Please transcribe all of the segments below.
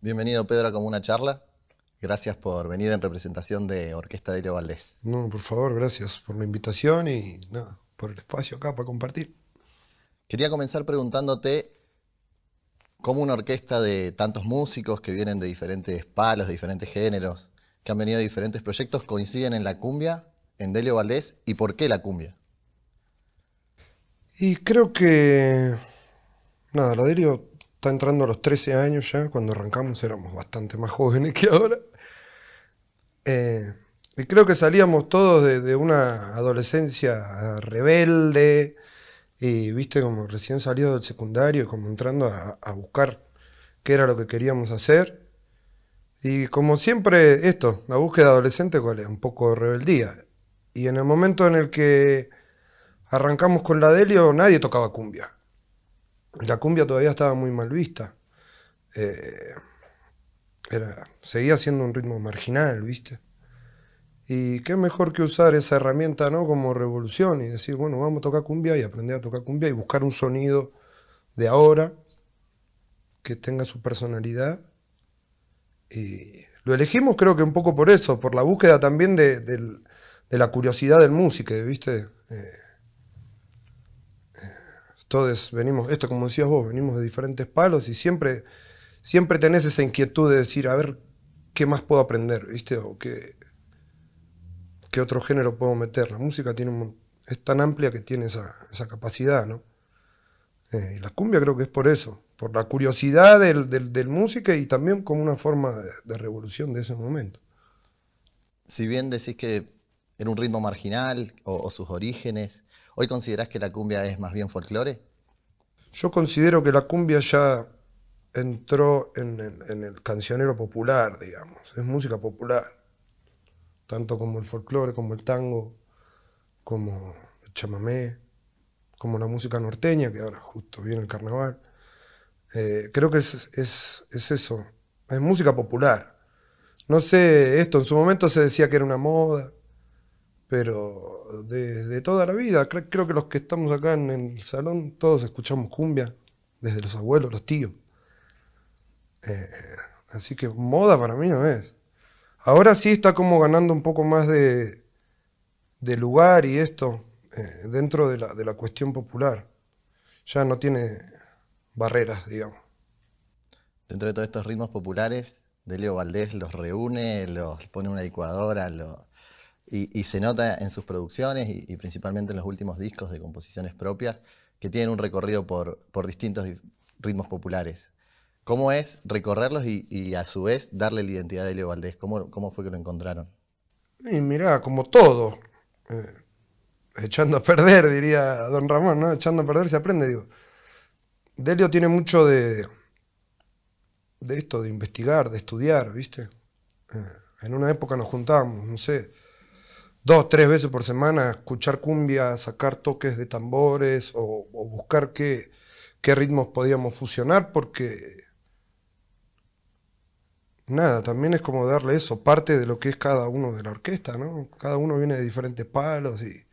Bienvenido Pedro a Como una charla. Gracias por venir en representación de Orquesta Delio Valdés. No, por favor, gracias por la invitación y por el espacio acá para compartir. Quería comenzar preguntándote cómo una orquesta de tantos músicos que vienen de diferentes palos, de diferentes géneros, que han venido de diferentes proyectos, coinciden en la cumbia, en Delio Valdés, y por qué la cumbia. Y creo que, nada, la está entrando a los 13 años ya, cuando arrancamos éramos bastante más jóvenes que ahora. Eh, y creo que salíamos todos de, una adolescencia rebelde, y viste como recién salido del secundario, como entrando a, buscar qué era lo que queríamos hacer. Y como siempre, esto, la búsqueda adolescente, ¿cuál es? Un poco de rebeldía. Y en el momento en el que arrancamos con la Delio, nadie tocaba cumbia. La cumbia todavía estaba muy mal vista. Eh, seguía siendo un ritmo marginal, ¿viste? Y qué mejor que usar esa herramienta, ¿no? Como revolución y decir, bueno, vamos a tocar cumbia y aprender a tocar cumbia y buscar un sonido de ahora que tenga su personalidad. Y lo elegimos creo que un poco por eso, por la búsqueda también de, la curiosidad del músico, ¿viste? Eh, todos venimos, esto como decías vos, venimos de diferentes palos y siempre, siempre tenés esa inquietud de decir, a ver, ¿qué más puedo aprender? ¿Viste? O qué, qué otro género puedo meter. La música tiene un, es tan amplia que tiene esa, capacidad, ¿no? Eh, y la cumbia creo que es por eso, por la curiosidad del, música y también como una forma de, revolución de ese momento. Si bien decís que era un ritmo marginal o sus orígenes, ¿Hoy considerás que la cumbia es más bien folclore? Yo considero que la cumbia ya entró en, el cancionero popular, digamos. Es música popular. Tanto como el folclore, como el tango, como el chamamé, como la música norteña, que ahora justo viene el carnaval. Eh, creo que es eso. Es música popular. No sé, esto en su momento se decía que era una moda pero desde toda la vida, creo que los que estamos acá en el salón, todos escuchamos cumbia, desde los abuelos, los tíos. Eh, así que moda para mí no es. Ahora sí está como ganando un poco más de, lugar y esto eh, dentro de la, de la cuestión popular. Ya no tiene barreras, digamos. Dentro de todos estos ritmos populares, Leo Valdés los reúne, los pone una licuadora, los y, se nota en sus producciones y, principalmente en los últimos discos de composiciones propias que tienen un recorrido por, distintos ritmos populares. ¿Cómo es recorrerlos y, a su vez darle la identidad de Leo Valdés? ¿Cómo, cómo fue que lo encontraron? Y mira, como todo, eh, echando a perder, diría don Ramón, ¿no? Echando a perder se aprende, digo. Delio tiene mucho de, esto, de investigar, de estudiar, ¿viste? Eh, en una época nos juntábamos, no sé, dos, tres veces por semana, escuchar cumbia, sacar toques de tambores o, buscar qué, qué ritmos podíamos fusionar, porque nada, también es como darle eso, parte de lo que es cada uno de la orquesta, ¿no? Cada uno viene de diferentes palos y,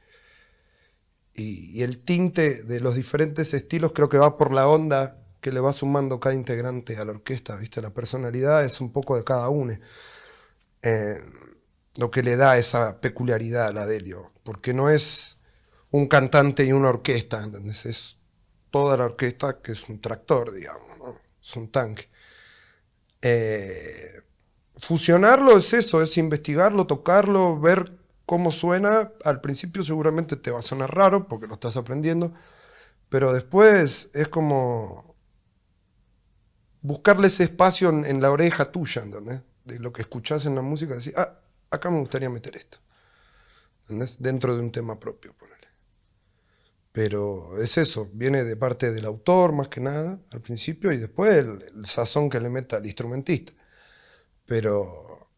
y, el tinte de los diferentes estilos creo que va por la onda que le va sumando cada integrante a la orquesta, ¿viste? La personalidad es un poco de cada uno. Eh, lo que le da esa peculiaridad a la Delio, porque no es un cantante y una orquesta, ¿entendés? Es toda la orquesta que es un tractor, digamos, es un tanque. Eh, fusionarlo es eso, es investigarlo, tocarlo, ver cómo suena. Al principio seguramente te va a sonar raro porque lo estás aprendiendo, pero después es como buscarle ese espacio en, la oreja tuya, De lo que escuchás en la música, decir, ah, acá me gustaría meter esto. Dentro de un tema propio, ponele. Pero es eso, viene de parte del autor más que nada al principio y después el, sazón que le meta al instrumentista. Pero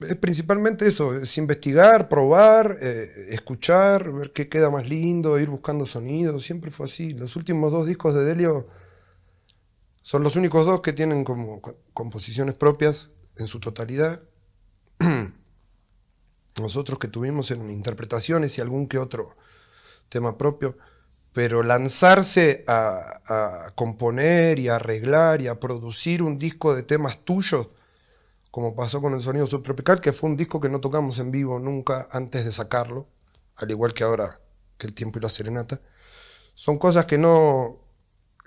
es principalmente eso, es investigar, probar, eh, escuchar, ver qué queda más lindo, ir buscando sonidos, siempre fue así. Los últimos dos discos de Delio son los únicos dos que tienen como composiciones propias en su totalidad. nosotros que tuvimos en interpretaciones y algún que otro tema propio, pero lanzarse a, componer y arreglar y a producir un disco de temas tuyos, como pasó con el Sonido Subtropical, que fue un disco que no tocamos en vivo nunca antes de sacarlo, al igual que ahora que El Tiempo y la Serenata, son cosas que no,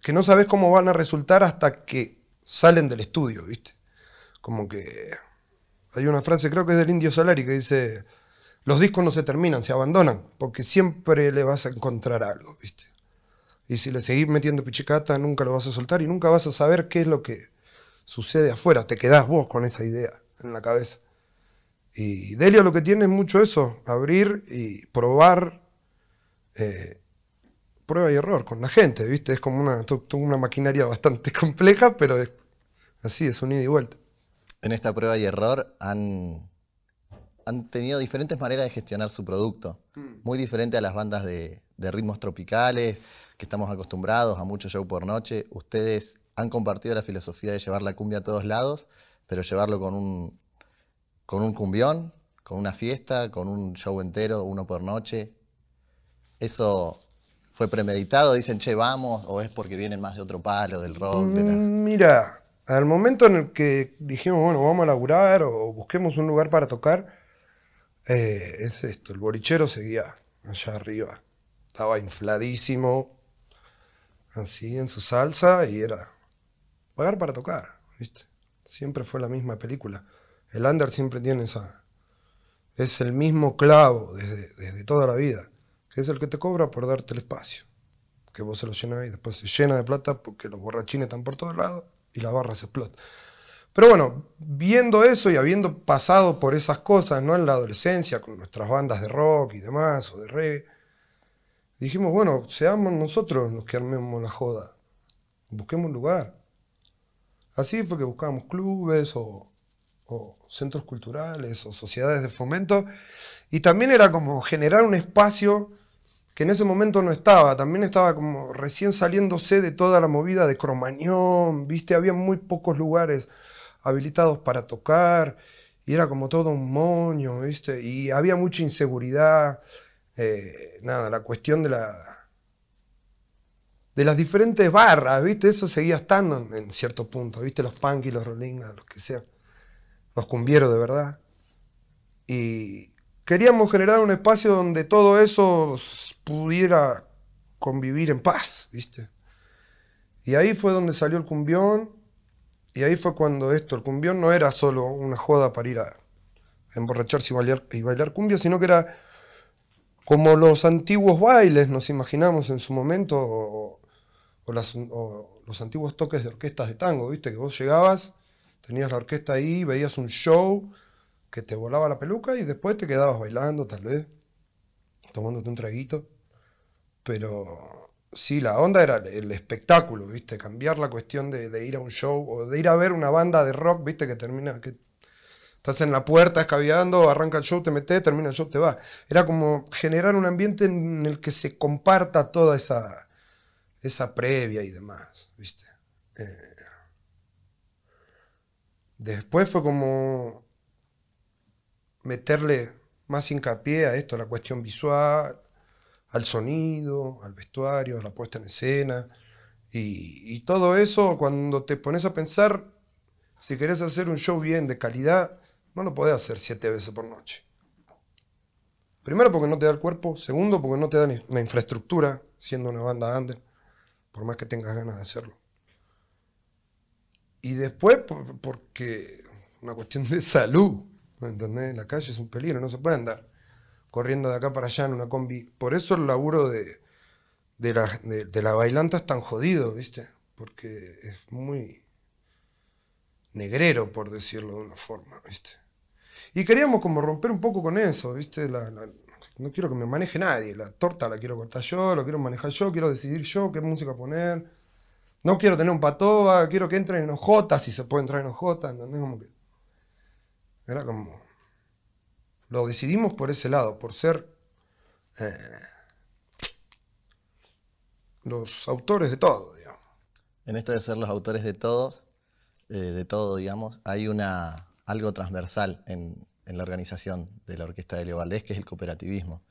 que no sabes cómo van a resultar hasta que salen del estudio, ¿viste? Como que hay una frase, creo que es del Indio Solari, que dice, los discos no se terminan, se abandonan, porque siempre le vas a encontrar algo, ¿viste? Y si le seguís metiendo pichicata, nunca lo vas a soltar y nunca vas a saber qué es lo que sucede afuera. Te quedás vos con esa idea en la cabeza. Y Delio lo que tiene es mucho eso, abrir y probar, eh, prueba y error con la gente, ¿viste? Es como una, una maquinaria bastante compleja, pero así, es un ida y vuelta en esta prueba y error han, han tenido diferentes maneras de gestionar su producto, mm. muy diferente a las bandas de, ritmos tropicales que estamos acostumbrados a mucho show por noche. Ustedes han compartido la filosofía de llevar la cumbia a todos lados, pero llevarlo con un, con un cumbión, con una fiesta, con un show entero, uno por noche. Eso fue premeditado, dicen, che, vamos, o es porque vienen más de otro palo, del rock. De la... Mm, mira, al momento en el que dijimos, bueno, vamos a laburar o busquemos un lugar para tocar, eh, es esto, el borichero seguía allá arriba. Estaba infladísimo, así en su salsa, y era pagar para tocar, ¿viste? Siempre fue la misma película. El under siempre tiene esa... Es el mismo clavo desde, toda la vida, que es el que te cobra por darte el espacio. Que vos se lo llenas y después se llena de plata porque los borrachines están por todos lados y la barra se explota. Pero bueno, viendo eso y habiendo pasado por esas cosas, ¿no? En la adolescencia, con nuestras bandas de rock y demás, o de reggae, dijimos, bueno, seamos nosotros los que armemos la joda. Busquemos un lugar. Así fue que buscábamos clubes o, o, centros culturales o sociedades de fomento. Y también era como generar un espacio que en ese momento no estaba, también estaba como recién saliéndose de toda la movida de Cromañón, viste, había muy pocos lugares habilitados para tocar, y era como todo un moño, viste, y había mucha inseguridad, eh, nada, la cuestión de la de las diferentes barras, viste, eso seguía estando en, cierto punto, viste, los y los rolling los que sea, los cumbieros de verdad, y, Queríamos generar un espacio donde todo eso pudiera convivir en paz, ¿viste? Y ahí fue donde salió el cumbión, y ahí fue cuando esto, el cumbión no era solo una joda para ir a emborracharse y bailar, cumbia, sino que era como los antiguos bailes, nos imaginamos en su momento, o, o los antiguos toques de orquestas de tango, ¿viste? Que vos llegabas, tenías la orquesta ahí, veías un show, que te volaba la peluca y después te quedabas bailando, tal vez, tomándote un traguito. Pero sí, la onda era el espectáculo, ¿viste? Cambiar la cuestión de, ir a un show o de ir a ver una banda de rock, ¿viste? Que termina, que estás en la puerta escabeando, arranca el show, te metes, termina el show, te vas. Era como generar un ambiente en el que se comparta toda esa, esa previa y demás, ¿viste? Eh, después fue como meterle más hincapié a esto, a la cuestión visual, al sonido, al vestuario, a la puesta en escena. Y, todo eso, cuando te pones a pensar, si querés hacer un show bien, de calidad, no lo podés hacer siete veces por noche. Primero porque no te da el cuerpo, segundo porque no te da la infraestructura, siendo una banda grande por más que tengas ganas de hacerlo. Y después porque una cuestión de salud. ¿Me La calle es un peligro, no se puede andar corriendo de acá para allá en una combi. Por eso el laburo de, de, la, bailanta es tan jodido, ¿viste? Porque es muy negrero, por decirlo de una forma, ¿viste? Y queríamos como romper un poco con eso, ¿viste? no quiero que me maneje nadie, la torta la quiero cortar yo, la quiero manejar yo, quiero decidir yo qué música poner. No quiero tener un patoba, quiero que entren en OJ, si se puede entrar en OJ, ¿entendés? Como que era como. Lo decidimos por ese lado, por ser eh, los autores de todo, digamos. En esto de ser los autores de todos, eh, de todo, digamos, hay una algo transversal en, la organización de la Orquesta de Leo Valdés, que es el cooperativismo.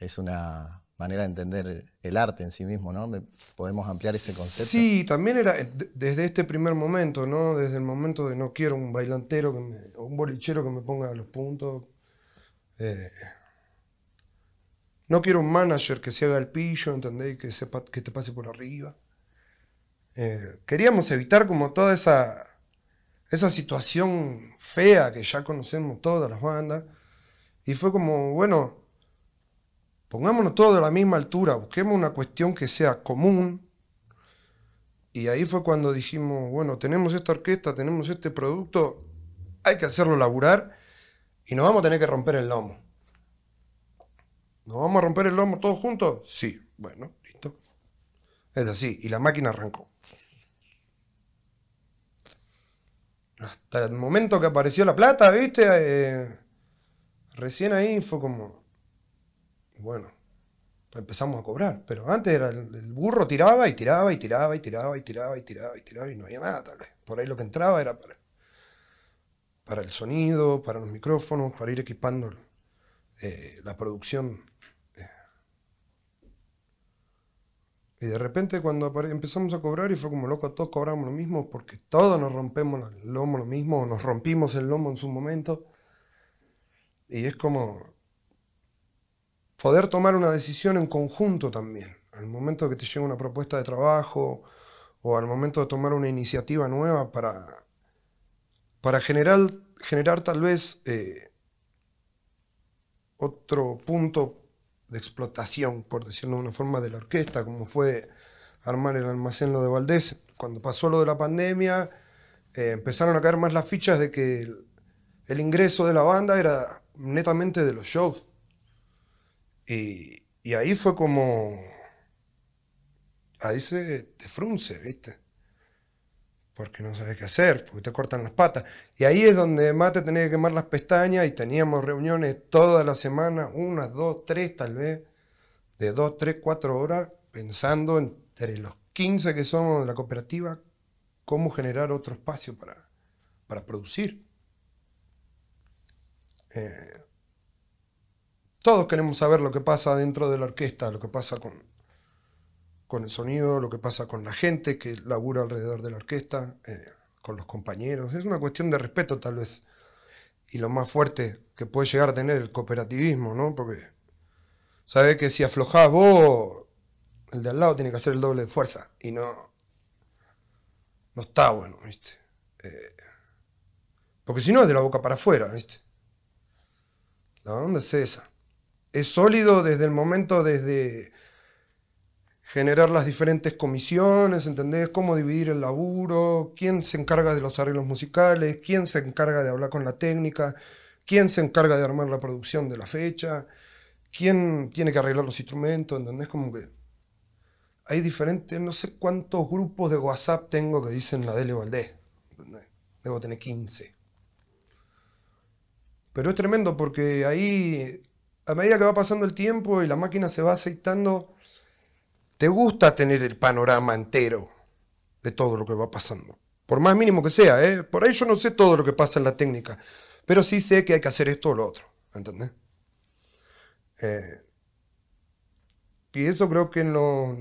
Es una manera de entender el arte en sí mismo, ¿no? ¿Podemos ampliar ese concepto? Sí, también era eh, desde este primer momento, ¿no? Desde el momento de no quiero un bailantero que o un bolichero que me ponga los puntos. Eh, no quiero un manager que se haga el pillo, ¿entendéis? Que, que te pase por arriba. Eh, queríamos evitar como toda esa, esa situación fea que ya conocemos todas las bandas. Y fue como, bueno, Pongámonos todos a la misma altura, busquemos una cuestión que sea común. Y ahí fue cuando dijimos, bueno, tenemos esta orquesta, tenemos este producto, hay que hacerlo laburar y nos vamos a tener que romper el lomo. ¿Nos vamos a romper el lomo todos juntos? Sí, bueno, listo. Es así, y la máquina arrancó. Hasta el momento que apareció la plata, ¿viste? Eh, recién ahí fue como... Y bueno, empezamos a cobrar. Pero antes era el, burro tiraba y tiraba y tiraba y tiraba y tiraba y tiraba y tiraba y no había nada tal vez. Por ahí lo que entraba era para, para el sonido, para los micrófonos, para ir equipando eh, la producción. Eh. Y de repente cuando empezamos a cobrar y fue como loco, todos cobramos lo mismo porque todos nos rompemos el lomo lo mismo, o nos rompimos el lomo en su momento. Y es como, poder tomar una decisión en conjunto también. Al momento que te llega una propuesta de trabajo o al momento de tomar una iniciativa nueva para, para generar, generar tal vez eh, otro punto de explotación, por decirlo de una forma, de la orquesta, como fue armar el almacén lo de Valdés. Cuando pasó lo de la pandemia, eh, empezaron a caer más las fichas de que el ingreso de la banda era netamente de los shows y, ahí fue como, ahí se te frunce, ¿viste? Porque no sabes qué hacer, porque te cortan las patas. Y ahí es donde Mate tenía que quemar las pestañas y teníamos reuniones toda la semana, unas, dos, tres tal vez, de dos, tres, cuatro horas, pensando entre los 15 que somos de la cooperativa, cómo generar otro espacio para, para producir. Eh, todos queremos saber lo que pasa dentro de la orquesta, lo que pasa con, con el sonido, lo que pasa con la gente que labura alrededor de la orquesta, eh, con los compañeros. Es una cuestión de respeto tal vez. Y lo más fuerte que puede llegar a tener el cooperativismo, ¿no? Porque sabes que si aflojás vos, el de al lado tiene que hacer el doble de fuerza. Y no... No está bueno, ¿viste? Eh, porque si no es de la boca para afuera, ¿viste? La onda es esa es sólido desde el momento, desde generar las diferentes comisiones, ¿entendés? Cómo dividir el laburo, quién se encarga de los arreglos musicales, quién se encarga de hablar con la técnica, quién se encarga de armar la producción de la fecha, quién tiene que arreglar los instrumentos, ¿entendés? Como que hay diferentes, no sé cuántos grupos de WhatsApp tengo que dicen la Dele Valdés, Debo tener 15. Pero es tremendo porque ahí a medida que va pasando el tiempo y la máquina se va aceitando, te gusta tener el panorama entero de todo lo que va pasando. Por más mínimo que sea, ¿eh? por ahí yo no sé todo lo que pasa en la técnica, pero sí sé que hay que hacer esto o lo otro, ¿entendés? Eh, y eso creo que lo,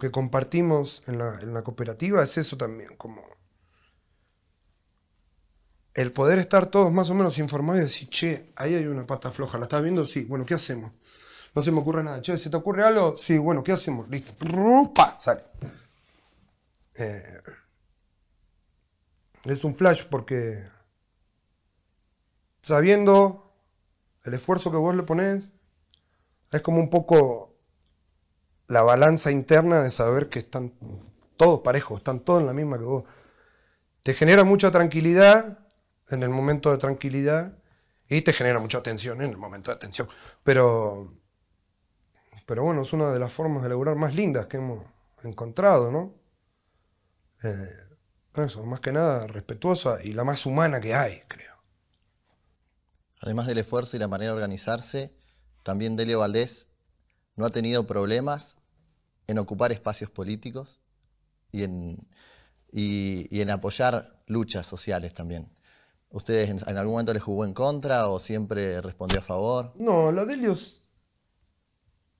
que compartimos en la, en la cooperativa es eso también, como el poder estar todos más o menos informados y decir, che, ahí hay una pata floja, ¿la estás viendo? Sí, bueno, ¿qué hacemos? No se me ocurre nada. Che, ¿se te ocurre algo? Sí, bueno, ¿qué hacemos? Listo. Sale. Eh, es un flash porque sabiendo el esfuerzo que vos le pones, es como un poco la balanza interna de saber que están todos parejos, están todos en la misma que vos. Te genera mucha tranquilidad en el momento de tranquilidad y te genera mucha tensión ¿eh? en el momento de atención, Pero, pero bueno, es una de las formas de laburar más lindas que hemos encontrado, ¿no? Eh, eso, más que nada respetuosa y la más humana que hay, creo. Además del esfuerzo y la manera de organizarse, también Delio Valdés no ha tenido problemas en ocupar espacios políticos y y en apoyar luchas sociales también. ¿Ustedes en algún momento les jugó en contra o siempre respondió a favor? No, la Delio es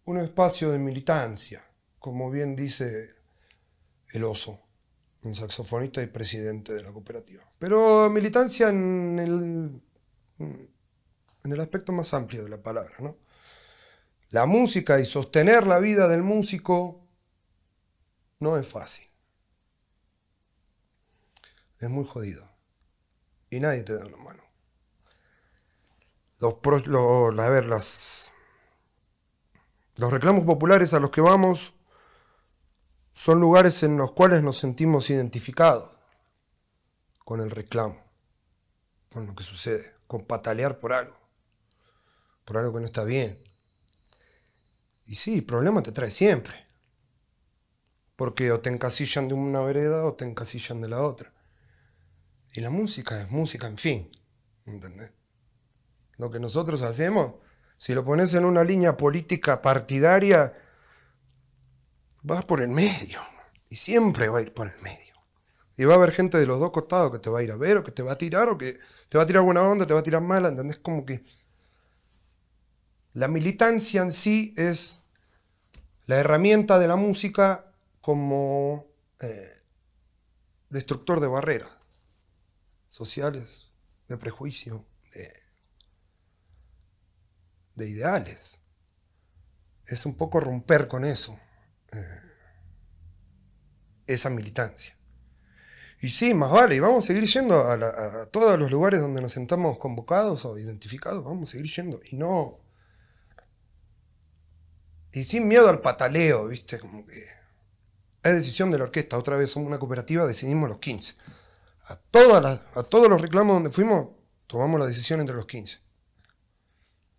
un espacio de militancia, como bien dice el oso, un saxofonista y presidente de la cooperativa. Pero militancia en el, en el aspecto más amplio de la palabra, ¿no? La música y sostener la vida del músico no es fácil. Es muy jodido y nadie te da una mano. Los, los reclamos populares a los que vamos son lugares en los cuales nos sentimos identificados con el reclamo, con lo que sucede, con patalear por algo, por algo que no está bien. Y sí, problema te trae siempre, porque o te encasillan de una vereda o te encasillan de la otra. Y la música es música, en fin. ¿Entendés? Lo que nosotros hacemos, si lo pones en una línea política partidaria, vas por el medio. Y siempre va a ir por el medio. Y va a haber gente de los dos costados que te va a ir a ver, o que te va a tirar, o que te va a tirar buena onda, te va a tirar mala, ¿entendés? Como que. La militancia en sí es la herramienta de la música como eh, destructor de barreras sociales, de prejuicio, de, ideales. Es un poco romper con eso, eh, esa militancia. Y sí, más vale, y vamos a seguir yendo a, todos los lugares donde nos sentamos convocados o identificados, vamos a seguir yendo. Y no. Y sin miedo al pataleo, ¿viste? Como que. Es decisión de la orquesta, otra vez somos una cooperativa, decidimos los 15 a, todos los reclamos donde fuimos, tomamos la decisión entre los 15.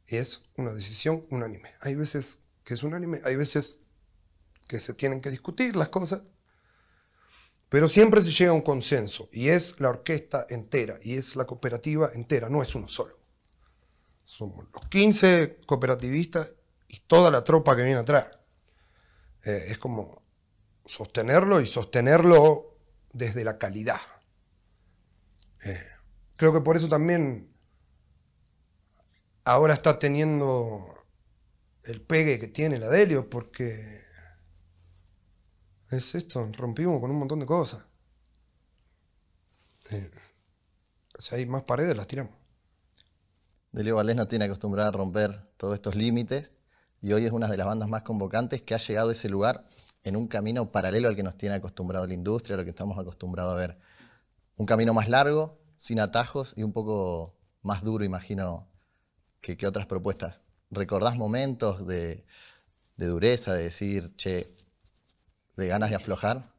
es una decisión unánime. Hay veces que es unánime, hay veces que se tienen que discutir las cosas, pero siempre se llega a un consenso y es la orquesta entera y es la cooperativa entera, no es uno solo. Somos los 15 cooperativistas y toda la tropa que viene atrás. Eh, es como sostenerlo y sostenerlo desde la calidad. Eh, creo que por eso también ahora está teniendo el pegue que tiene la Delio, porque es esto, rompimos con un montón de cosas. Eh, si hay más paredes, las tiramos. Delio Valdés no tiene acostumbrada a romper todos estos límites y hoy es una de las bandas más convocantes que ha llegado a ese lugar en un camino paralelo al que nos tiene acostumbrado la industria, a lo que estamos acostumbrados a ver un camino más largo, sin atajos y un poco más duro, imagino, que, otras propuestas. ¿Recordás momentos de, de, dureza, de decir, che, de ganas de aflojar?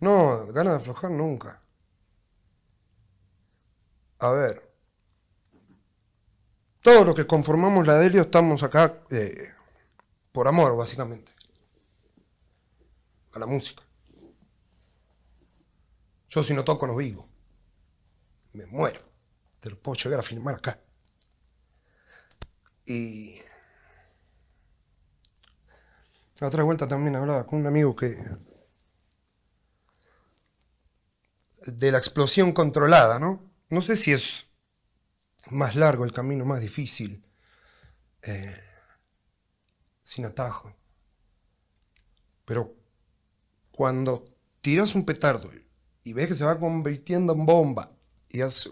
No, ganas de aflojar nunca. A ver, todos los que conformamos la Delio estamos acá eh, por amor, básicamente, a la música. Yo si no toco no vivo. Me muero. Te lo puedo llegar a firmar acá. Y la otra vuelta también hablaba con un amigo que de la explosión controlada, ¿no? No sé si es más largo el camino, más difícil, eh, sin atajo. Pero cuando tiras un petardo y ves que se va convirtiendo en bomba y hace,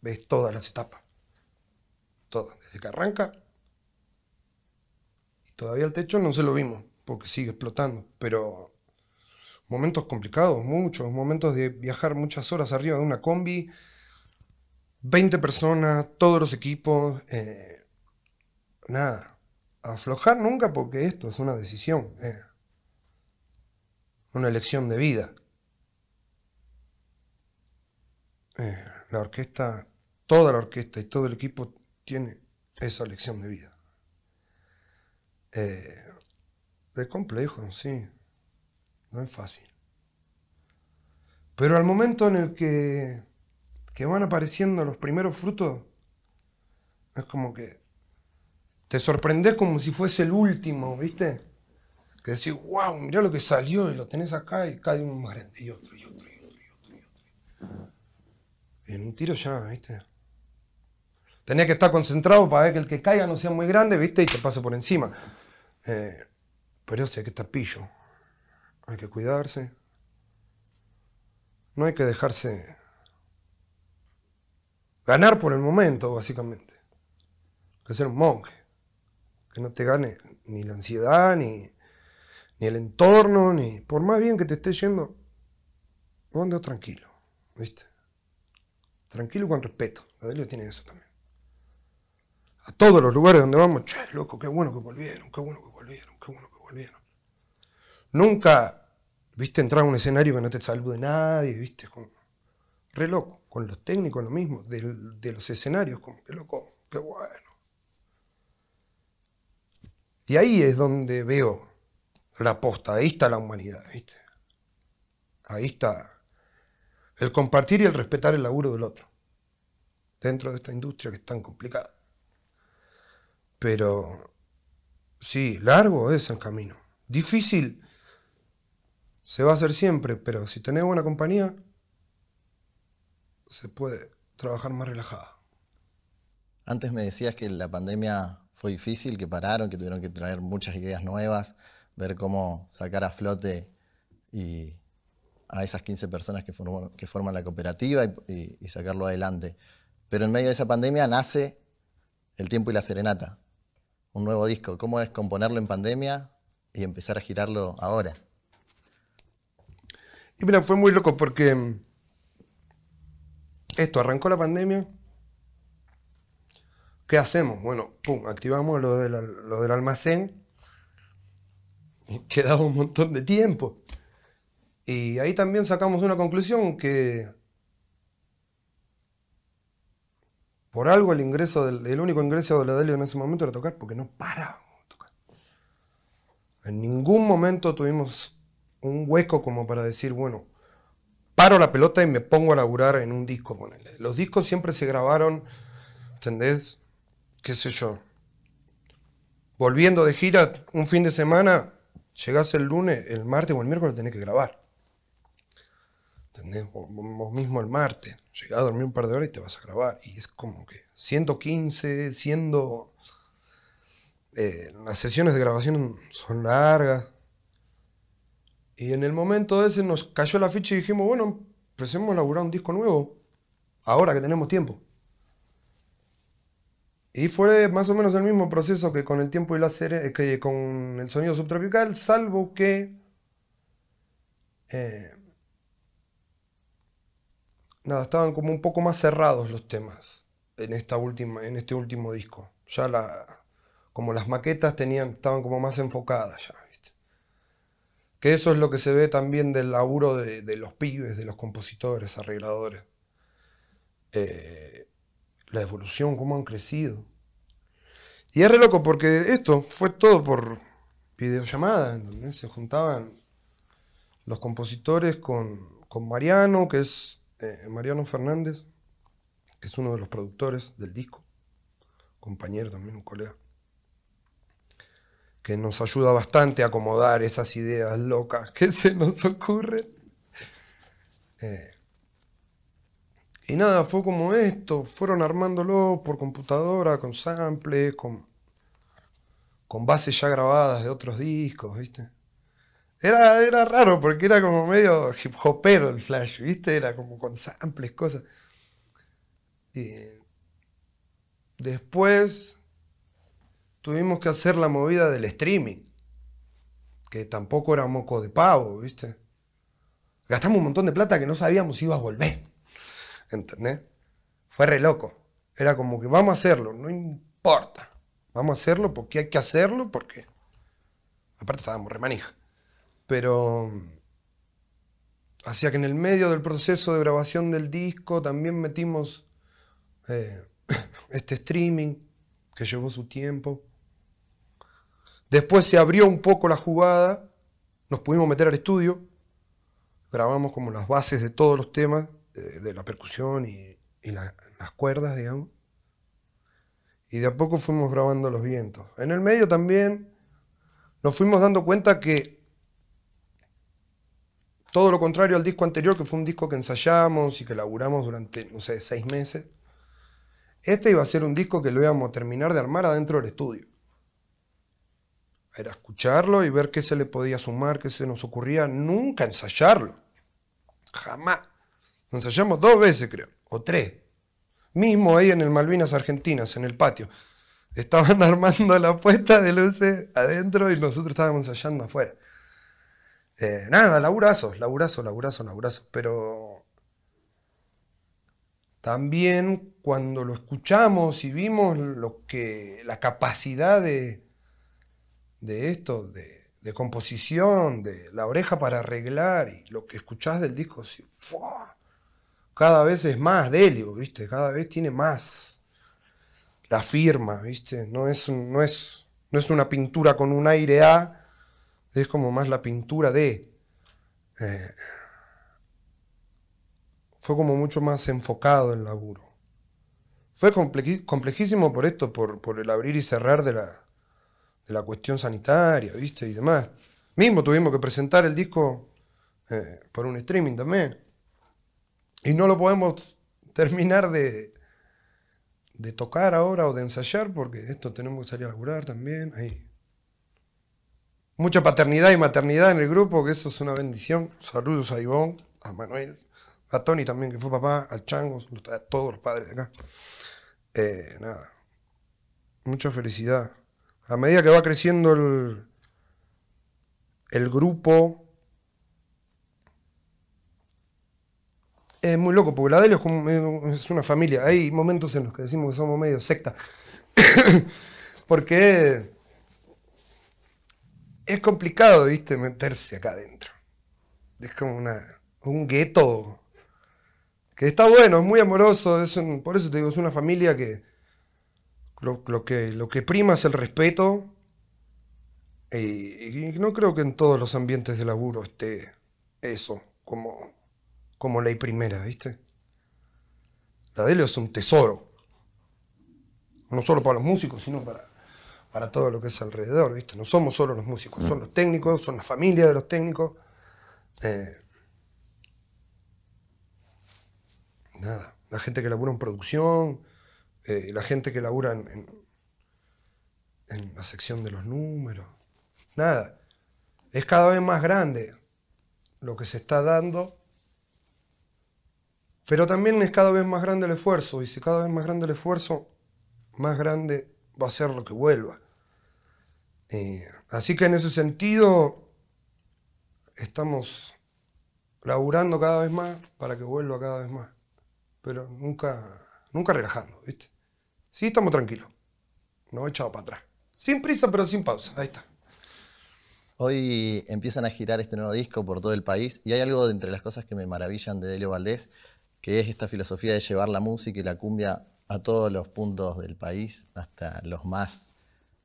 ves todas las etapas. Todas, desde que arranca. Y todavía el techo no se lo vimos, porque sigue explotando. Pero momentos complicados, muchos, momentos de viajar muchas horas arriba de una combi, 20 personas, todos los equipos, eh, nada. Aflojar nunca porque esto es una decisión, eh, una elección de vida. Eh, la orquesta, toda la orquesta y todo el equipo tiene esa lección de vida. Es eh, complejo, sí, no es fácil. Pero al momento en el que, van apareciendo los primeros frutos, es como que te sorprendes como si fuese el último, ¿viste? Que decís, wow, mirá lo que salió y lo tenés acá y cae un más grande y otro y otro. En un tiro ya, ¿viste? tenía que estar concentrado para ver que el que caiga no sea muy grande, ¿viste? Y te pase por encima. Eh, pero sé hay que estar pillo. Hay que cuidarse. No hay que dejarse ganar por el momento, básicamente. Hay que ser un monje. Que no te gane ni la ansiedad, ni, ni el entorno, ni. Por más bien que te esté yendo, vos tranquilo, ¿viste? tranquilo con respeto. La tiene eso también. A todos los lugares donde vamos, che, loco, qué bueno que volvieron, qué bueno que volvieron, qué bueno que volvieron. Nunca, viste, entrar a un escenario que no te salude nadie, viste, con, re loco. Con los técnicos lo mismo, de, los escenarios, como que loco, qué bueno. Y ahí es donde veo la aposta. ahí está la humanidad, viste. Ahí está el compartir y el respetar el laburo del otro. Dentro de esta industria que es tan complicada. Pero sí, largo es el camino. Difícil se va a hacer siempre, pero si tenés buena compañía, se puede trabajar más relajada. Antes me decías que la pandemia fue difícil, que pararon, que tuvieron que traer muchas ideas nuevas, ver cómo sacar a flote y a esas 15 personas que, forman, la cooperativa y, sacarlo adelante. Pero en medio de esa pandemia nace El tiempo y la serenata, un nuevo disco. ¿Cómo es componerlo en pandemia y empezar a girarlo ahora? Y mira, fue muy loco porque mm, esto arrancó la pandemia. ¿Qué hacemos? Bueno, pum, activamos lo del, almacén. quedaba un montón de tiempo. Y ahí también sacamos una conclusión que por algo el ingreso, del, único ingreso de la Delio en ese momento era tocar, porque no para tocar. En ningún momento tuvimos un hueco como para decir, bueno, paro la pelota y me pongo a laburar en un disco. él Los discos siempre se grabaron, ¿entendés? ¿Qué sé yo? Volviendo de gira un fin de semana, llegás el lunes, el martes o el miércoles tenés que grabar. Vos, mismo el martes, llegás a dormir un par de horas y te vas a grabar. Y es como que 115, siendo... Eh, las sesiones de grabación son largas. Y en el momento ese nos cayó la ficha y dijimos, bueno, empecemos a laburar un disco nuevo, ahora que tenemos tiempo. Y fue más o menos el mismo proceso que con el tiempo y la serie, eh, que con el sonido subtropical, salvo que eh, nada, estaban como un poco más cerrados los temas en, esta última, en este último disco. Ya la, como las maquetas tenían, estaban como más enfocadas ya, Que eso es lo que se ve también del laburo de, los pibes, de los compositores, arregladores. Eh, la evolución, cómo han crecido. Y es re loco porque esto fue todo por videollamada, donde Se juntaban los compositores con, con Mariano, que es eh, Mariano Fernández, que es uno de los productores del disco, compañero también, un colega, que nos ayuda bastante a acomodar esas ideas locas que se nos ocurren. Eh, y nada, fue como esto, fueron armándolo por computadora, con samples, con, con bases ya grabadas de otros discos, ¿viste? Era, raro porque era como medio hip hopero el flash, ¿viste? Era como con samples, cosas. Y después tuvimos que hacer la movida del streaming, que tampoco era moco de pavo, ¿viste? Gastamos un montón de plata que no sabíamos si iba a volver. ¿Entendés? Fue re loco. Era como que vamos a hacerlo, no importa. Vamos a hacerlo porque hay que hacerlo, porque. Aparte estábamos re pero hacía que en el medio del proceso de grabación del disco también metimos eh, este streaming que llevó su tiempo. Después se abrió un poco la jugada, nos pudimos meter al estudio, grabamos como las bases de todos los temas, de, la percusión y, las cuerdas, digamos. Y de a poco fuimos grabando los vientos. En el medio también nos fuimos dando cuenta que todo lo contrario al disco anterior, que fue un disco que ensayamos y que laburamos durante, no sé, seis meses. Este iba a ser un disco que lo íbamos a terminar de armar adentro del estudio. Era escucharlo y ver qué se le podía sumar, qué se nos ocurría. Nunca ensayarlo. Jamás. Lo ensayamos dos veces, creo, o tres. Mismo ahí en el Malvinas Argentinas, en el patio. Estaban armando la puesta de luces adentro y nosotros estábamos ensayando afuera. Eh, nada, laburazos, laburazos, laburazos, laburazos. Pero también cuando lo escuchamos y vimos lo que, la capacidad de, esto, de, composición, de la oreja para arreglar y lo que escuchás del disco, cada vez es más Delio, ¿viste? Cada vez tiene más la firma, ¿viste? No es, no es, no es una pintura con un aire A es como más la pintura de... Eh, fue como mucho más enfocado el laburo. Fue complejísimo por esto, por, el abrir y cerrar de la, cuestión sanitaria, ¿viste? Y demás. Mismo tuvimos que presentar el disco eh, por un streaming también. Y no lo podemos terminar de, de tocar ahora o de ensayar porque esto tenemos que salir a laburar también. Ahí. Mucha paternidad y maternidad en el grupo, que eso es una bendición. Saludos a Ivón, a Manuel, a Tony también, que fue papá, al Chango, a todos los padres de acá. Eh, nada. Mucha felicidad. A medida que va creciendo el, el grupo. Es muy loco, porque la Delio es, es una familia. Hay momentos en los que decimos que somos medio secta. porque es complicado, viste, meterse acá adentro. Es como una, un gueto. Que está bueno, es muy amoroso, es por eso te digo, es una familia que lo, que lo que prima es el respeto. Y, no creo que en todos los ambientes de laburo esté eso, como, como ley primera, ¿viste? La Delio es un tesoro. No solo para los músicos, sino para para todo lo que es alrededor, ¿viste? No somos solo los músicos, son los técnicos, son la familia de los técnicos. Eh, nada, la gente que labura en producción, eh, la gente que labura en, en la sección de los números, nada. Es cada vez más grande lo que se está dando, pero también es cada vez más grande el esfuerzo, y si cada vez más grande el esfuerzo, más grande va a ser lo que vuelva. Eh, así que en ese sentido, estamos laburando cada vez más para que vuelva cada vez más. Pero nunca, nunca relajando, ¿viste? Sí, estamos tranquilos. No he echado para atrás. Sin prisa, pero sin pausa. Ahí está. Hoy empiezan a girar este nuevo disco por todo el país y hay algo de entre las cosas que me maravillan de Delio Valdés, que es esta filosofía de llevar la música y la cumbia a todos los puntos del país, hasta los más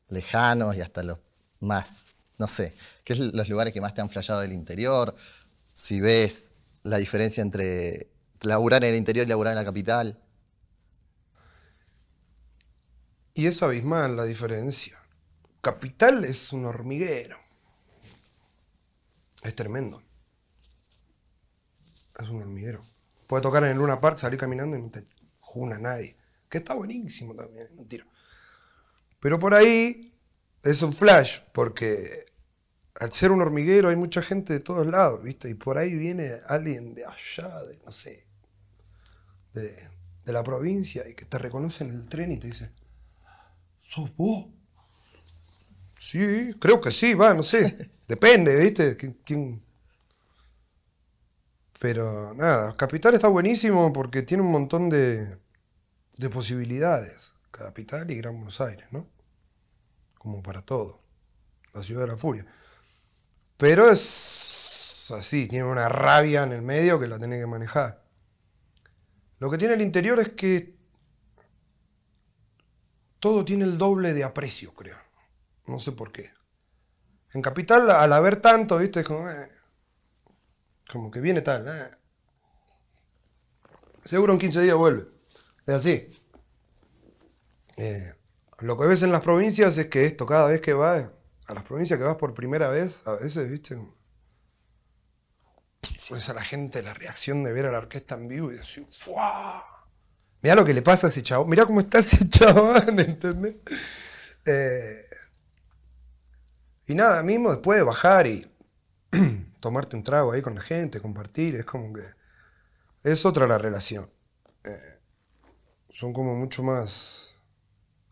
lejanos y hasta los más, no sé, que es los lugares que más te han flayado del interior, si ves la diferencia entre laburar en el interior y laburar en la capital. Y es abismal la diferencia. Capital es un hormiguero. Es tremendo. Es un hormiguero. Puede tocar en el Luna Park, salir caminando y no te juna nadie que está buenísimo también, mentira. Pero por ahí es un flash, porque al ser un hormiguero hay mucha gente de todos lados, ¿viste? Y por ahí viene alguien de allá, de no sé, de, la provincia, y que te reconoce en el tren y te dice, ¿sos vos? Sí, creo que sí, va, no sé. Depende, ¿viste? quién? Pero nada, Capital está buenísimo porque tiene un montón de, de posibilidades, capital y Gran Buenos Aires, ¿no? Como para todo, la ciudad de la furia. Pero es así, tiene una rabia en el medio que la tiene que manejar. Lo que tiene el interior es que todo tiene el doble de aprecio, creo. No sé por qué. En Capital, al haber tanto, ¿viste? Es como, eh, que viene tal. Eh. Seguro en 15 días vuelve. Es así. Eh, lo que ves en las provincias es que esto, cada vez que vas a las provincias que vas por primera vez, a veces, viste, ves a la gente la reacción de ver a la orquesta en vivo y decir, ¡fua! Mirá lo que le pasa a ese chabón, mirá cómo está ese chabón, ¿entendés? Eh, y nada, mismo después de bajar y tomarte un trago ahí con la gente, compartir, es como que es otra la relación. Eh, son como mucho más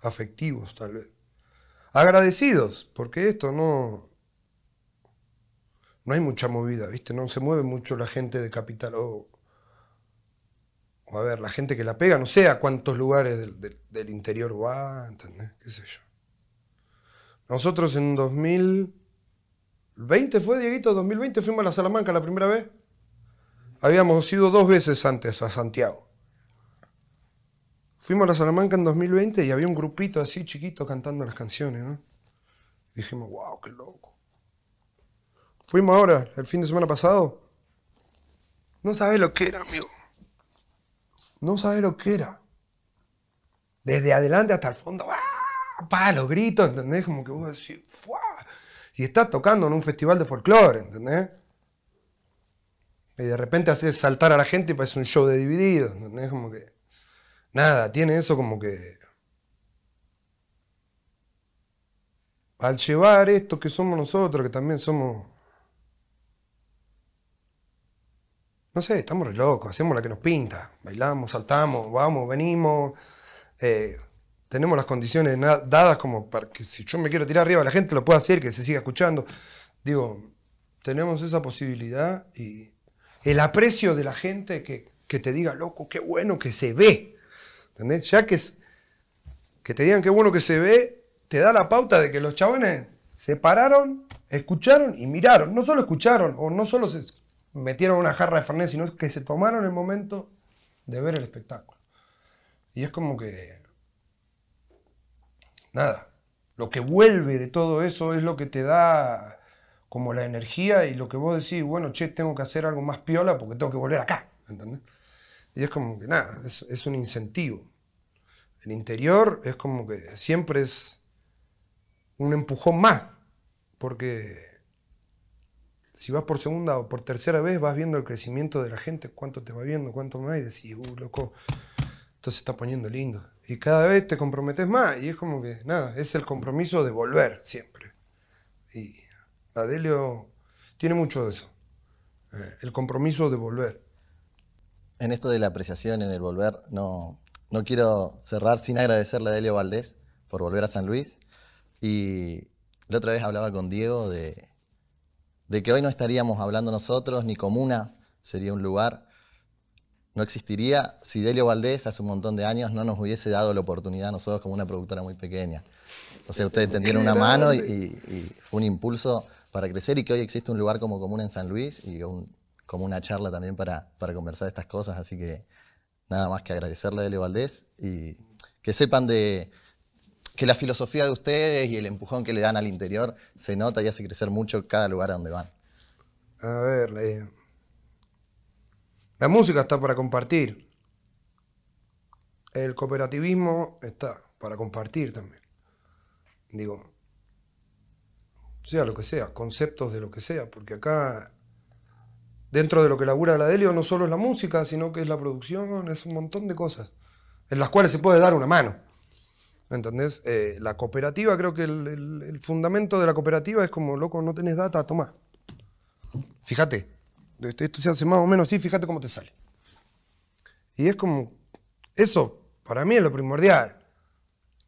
afectivos, tal vez. Agradecidos, porque esto no. No hay mucha movida, ¿viste? No se mueve mucho la gente de capital. O, o a ver, la gente que la pega, no sé a cuántos lugares del, interior va, ¿Qué sé yo? Nosotros en 2020 fue, Dieguito, 2020 fuimos a la Salamanca la primera vez. Habíamos ido dos veces antes a Santiago. Fuimos a Salamanca en 2020 y había un grupito así chiquito cantando las canciones, ¿no? dijimos, wow, qué loco. Fuimos ahora, el fin de semana pasado. No sabes lo que era, amigo. No sabes lo que era. Desde adelante hasta el fondo, ¡ah! los gritos, ¿entendés? Como que vos decís, ¡fua! Y estás tocando en un festival de folclore, ¿entendés? Y de repente haces saltar a la gente y parece pues un show de dividido, ¿entendés? Como que. Nada, tiene eso como que. Al llevar esto que somos nosotros, que también somos. No sé, estamos re locos, hacemos la que nos pinta. Bailamos, saltamos, vamos, venimos. Eh, tenemos las condiciones dadas como para que si yo me quiero tirar arriba, la gente lo pueda hacer, que se siga escuchando. Digo, tenemos esa posibilidad y el aprecio de la gente que, que te diga, loco, qué bueno que se ve. Ya que, que te digan qué bueno que se ve, te da la pauta de que los chabones se pararon, escucharon y miraron. No solo escucharon, o no solo se metieron una jarra de Fernet, sino que se tomaron el momento de ver el espectáculo. Y es como que. Nada. Lo que vuelve de todo eso es lo que te da como la energía y lo que vos decís, bueno, che, tengo que hacer algo más piola porque tengo que volver acá. Y es como que nada, es un incentivo el interior es como que siempre es un empujón más, porque si vas por segunda o por tercera vez vas viendo el crecimiento de la gente, cuánto te va viendo, cuánto más, y decís, uh, loco, esto se está poniendo lindo. Y cada vez te comprometes más, y es como que, nada, es el compromiso de volver siempre. Y Adelio tiene mucho de eso, eh, el compromiso de volver. En esto de la apreciación, en el volver, no, no quiero cerrar sin agradecerle a Delio Valdés por volver a San Luis. Y la otra vez hablaba con Diego de, que hoy no estaríamos hablando nosotros, ni comuna sería un lugar. No existiría si Delio Valdés hace un montón de años no nos hubiese dado la oportunidad a nosotros como una productora muy pequeña. O sea, ustedes tendieron una mano y, fue un impulso para crecer y que hoy existe un lugar como comuna en San Luis y como una charla también para, para conversar estas cosas. Así que nada más que agradecerle a Ele Valdés y que sepan de que la filosofía de ustedes y el empujón que le dan al interior se nota y hace crecer mucho cada lugar a donde van. A ver, la música está para compartir. El cooperativismo está para compartir también. Digo, sea lo que sea, conceptos de lo que sea, porque acá dentro de lo que labura la Delio no solo es la música, sino que es la producción, es un montón de cosas en las cuales se puede dar una mano. ¿Entendés? Eh, la cooperativa, creo que el, fundamento de la cooperativa es como, loco, no tenés data, toma. Fíjate, esto se hace más o menos así, fíjate cómo te sale. Y es como, eso para mí es lo primordial.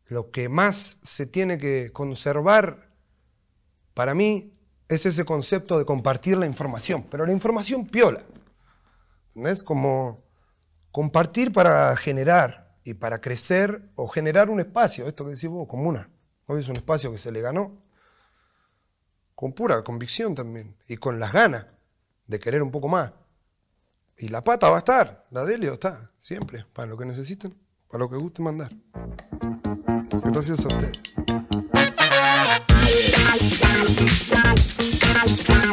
Lo que más se tiene que conservar para mí es ese concepto de compartir la información, pero la información piola. Es como compartir para generar y para crecer o generar un espacio, esto que decís vos, comuna. Hoy es un espacio que se le ganó con pura convicción también y con las ganas de querer un poco más. Y la pata va a estar, la Delio está, siempre, para lo que necesiten, para lo que guste mandar. Gracias a ustedes. Thank you.